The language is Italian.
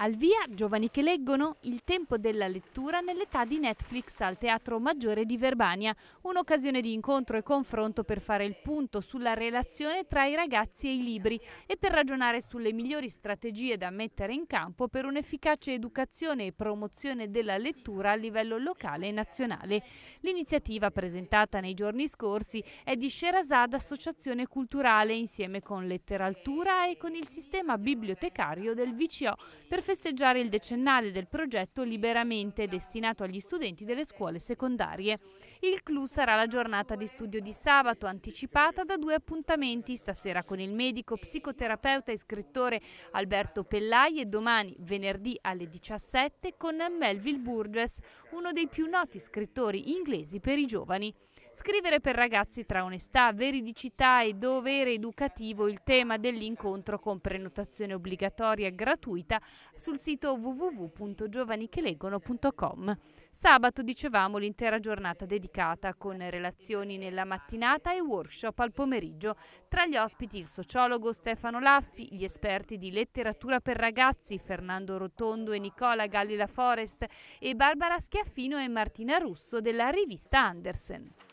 Al via giovani che leggono, il tempo della lettura nell'età di Netflix al Teatro Maggiore di Verbania, un'occasione di incontro e confronto per fare il punto sulla relazione tra i ragazzi e i libri e per ragionare sulle migliori strategie da mettere in campo per un'efficace educazione e promozione della lettura a livello locale e nazionale. L'iniziativa presentata nei giorni scorsi è di Sherazad Associazione Culturale insieme con Letteraltura e con il sistema bibliotecario del VCO per festeggiare il decennale del progetto Liberamente destinato agli studenti delle scuole secondarie. Il clou sarà la giornata di studio di sabato anticipata da due appuntamenti, stasera con il medico, psicoterapeuta e scrittore Alberto Pellai e domani venerdì alle 17 con Melville Burgess, uno dei più noti scrittori inglesi per i giovani. Scrivere per ragazzi tra onestà, veridicità e dovere educativo il tema dell'incontro con prenotazione obbligatoria gratuita sul sito www.giovanicheleggono.com. Sabato, dicevamo, l'intera giornata dedicata con relazioni nella mattinata e workshop al pomeriggio. Tra gli ospiti il sociologo Stefano Laffi, gli esperti di letteratura per ragazzi Fernando Rotondo e Nicola Gallila Forest e Barbara Schiaffino e Martina Russo della rivista Andersen.